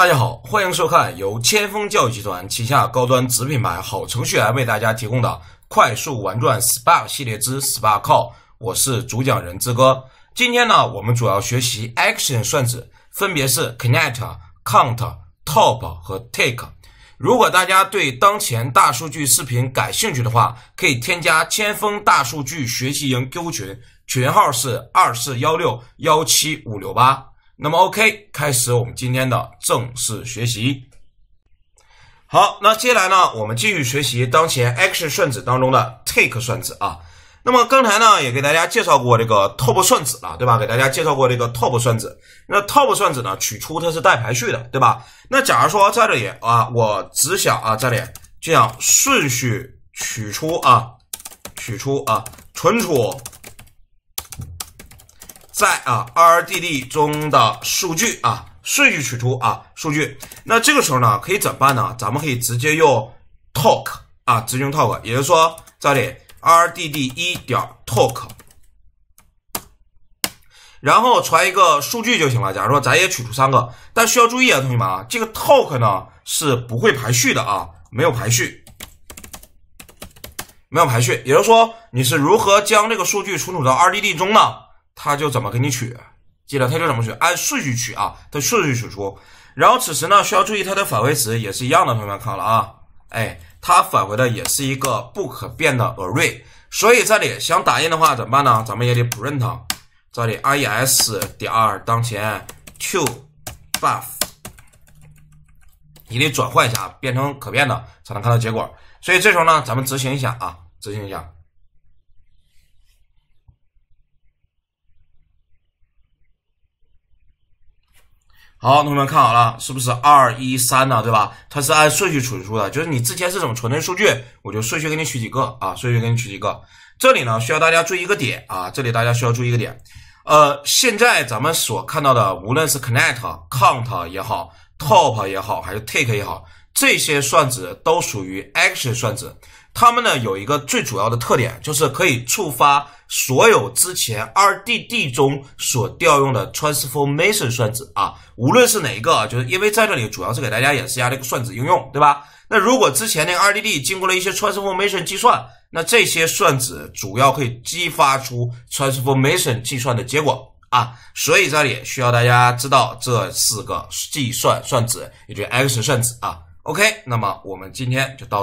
大家好，欢迎收看由千锋教育集团旗下高端子品牌好程序员为大家提供的快速玩转 Spark 系列之 Spark c a l l 我是主讲人之哥。今天呢，我们主要学习 Action 算子，分别是 connect、count、top 和 take。如果大家对当前大数据视频感兴趣的话，可以添加千锋大数据学习营 QQ 群，群号是二四幺六幺七五六八。那么 OK，开始我们今天的正式学习。好，那接下来呢，我们继续学习当前 action 算子当中的 take 算子啊。那么刚才呢，也给大家介绍过这个 top 算子了，对吧？给大家介绍过这个 top 算子。那 top 算子呢，取出它是带排序的，对吧？那假如说在这里啊，我只想啊这里这样顺序取出啊，取出啊，存储。在啊，RDD 中的数据啊，顺序取出啊，数据。那这个时候呢，可以怎么办呢？咱们可以直接用 t a l k 啊，直接用 t a l k 也就是说这里 RDD 一点 t a l k 然后传一个数据就行了。假如说咱也取出三个，但需要注意啊，同学们，啊，这个 t a l k 呢是不会排序的啊，没有排序，没有排序。也就是说，你是如何将这个数据存储到 RDD 中呢？他就怎么给你取，记得他就怎么取，按顺序取啊，他顺序取出。然后此时呢，需要注意它的返回值也是一样的。同学们看了啊，哎，它返回的也是一个不可变的 array，所以这里想打印的话怎么办呢？咱们也得 print，这里 i s 点当前 q buff，你得转换一下，变成可变的才能看到结果。所以这时候呢，咱们执行一下啊，执行一下。好，同学们看好了，是不是二一三呢？对吧？它是按顺序存储的，就是你之前是怎么存的数据，我就顺序给你取几个啊，顺序给你取几个。这里呢，需要大家注意一个点啊，这里大家需要注意一个点。呃，现在咱们所看到的，无论是 connect、count 也好，top 也好，还是 take 也好，这些算子都属于 action 算子。它们呢有一个最主要的特点，就是可以触发所有之前 RDD 中所调用的 transformation 算子啊，无论是哪一个，就是因为在这里主要是给大家演示一下这个算子应用，对吧？那如果之前那个 RDD 经过了一些 transformation 计算，那这些算子主要可以激发出 transformation 计算的结果啊，所以这里需要大家知道这四个计算算子，也就是 X 算子啊。OK，那么我们今天就到。